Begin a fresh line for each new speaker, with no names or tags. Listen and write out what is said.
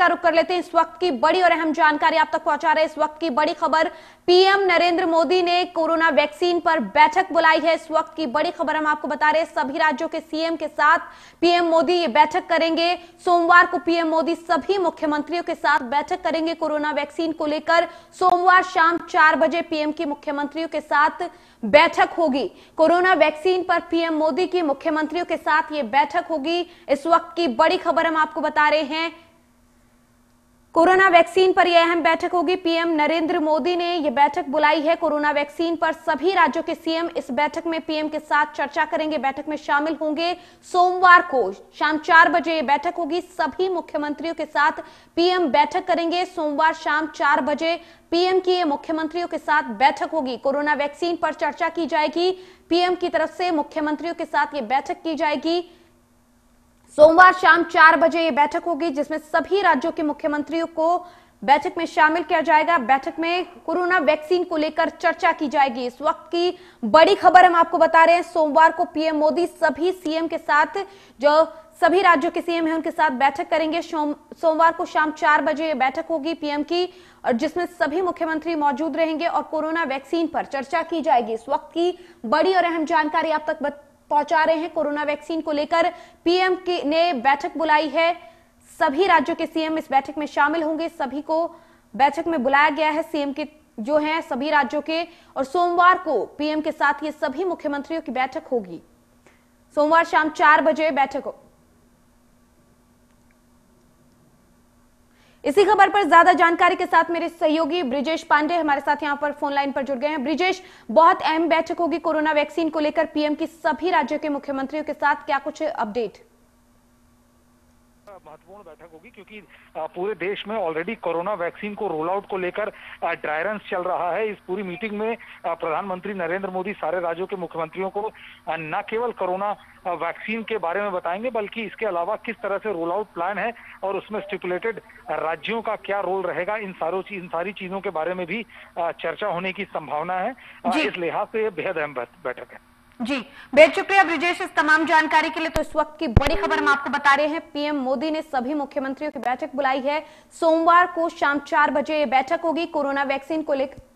का रुख कर लेते हैं इस वक्त की बड़ी और अहम जानकारी आप तक पहुंचा रहे हैं इस वक्त की बड़ी खबर पीएम नरेंद्र मोदी ने कोरोना वैक्सीन पर बैठक बुलाई है इस वक्त की बड़ी खबर हम आपको बता रहे हैं सभी राज्यों के सीएम के साथ पीएम मोदी ये बैठक करेंगे सोमवार को पीएम मोदी सभी मुख्यमंत्रियों के साथ बैठक करेंगे कोरोना वैक्सीन को लेकर सोमवार शाम चार बजे पीएम की मुख्यमंत्रियों के साथ बैठक होगी कोरोना वैक्सीन पर पीएम मोदी की मुख्यमंत्रियों के साथ ये बैठक होगी इस वक्त की बड़ी खबर हम आपको बता रहे हैं कोरोना वैक्सीन पर यह अहम बैठक होगी पीएम नरेंद्र मोदी ने यह बैठक बुलाई है कोरोना वैक्सीन पर सभी राज्यों के सीएम इस बैठक में पीएम के साथ चर्चा करेंगे बैठक में शामिल होंगे सोमवार को शाम चार बजे यह बैठक होगी सभी मुख्यमंत्रियों के साथ पीएम बैठक करेंगे सोमवार शाम चार बजे पीएम की ये मुख्यमंत्रियों के साथ बैठक होगी कोरोना वैक्सीन पर चर्चा की जाएगी पीएम की तरफ से मुख्यमंत्रियों के साथ ये बैठक की जाएगी सोमवार शाम चार बजे ये बैठक होगी जिसमें सभी राज्यों के मुख्यमंत्रियों को बैठक में शामिल किया जाएगा बैठक में कोरोना वैक्सीन को लेकर चर्चा की जाएगी इस वक्त की बड़ी खबर हम आपको बता रहे हैं सोमवार को पीएम मोदी सभी सीएम के साथ जो सभी राज्यों के सीएम हैं उनके साथ बैठक करेंगे सोमवार को शाम चार बजे ये बैठक होगी पीएम की और जिसमें सभी मुख्यमंत्री मौजूद रहेंगे और कोरोना वैक्सीन पर चर्चा की जाएगी इस वक्त की बड़ी और अहम जानकारी आप तक बता पहुंचा रहे हैं कोरोना वैक्सीन को लेकर पीएम ने बैठक बुलाई है सभी राज्यों के सीएम इस बैठक में शामिल होंगे सभी को बैठक में बुलाया गया है सीएम के जो हैं सभी राज्यों के और सोमवार को पीएम के साथ ये सभी मुख्यमंत्रियों की बैठक होगी सोमवार शाम चार बजे बैठक हो। इसी खबर पर ज्यादा जानकारी के साथ मेरे सहयोगी ब्रिजेश पांडे हमारे साथ यहाँ पर फोन लाइन पर जुड़ गए हैं ब्रिजेश बहुत अहम बैठक होगी कोरोना वैक्सीन को लेकर पीएम की सभी राज्यों के मुख्यमंत्रियों के साथ क्या कुछ अपडेट
महत्वपूर्ण बैठक होगी क्योंकि पूरे देश में ऑलरेडी कोरोना वैक्सीन को रोल आउट को लेकर ड्राई रन चल रहा है इस पूरी मीटिंग में प्रधानमंत्री नरेंद्र मोदी सारे राज्यों के मुख्यमंत्रियों को न केवल कोरोना वैक्सीन के बारे में बताएंगे बल्कि इसके अलावा किस तरह से रोल आउट प्लान है और उसमें स्टिपुलेटेड राज्यों का क्या रोल रहेगा इन सारों इन सारी चीजों के बारे में भी चर्चा होने की संभावना है इस लिहाज से बेहद अहम बैठक है
जी बेहद शुक्रिया ब्रिजेश इस तमाम जानकारी के लिए तो इस वक्त की बड़ी खबर हम आपको बता रहे हैं पीएम मोदी ने सभी मुख्यमंत्रियों की बैठक बुलाई है सोमवार को शाम चार बजे ये बैठक होगी कोरोना वैक्सीन को लेकर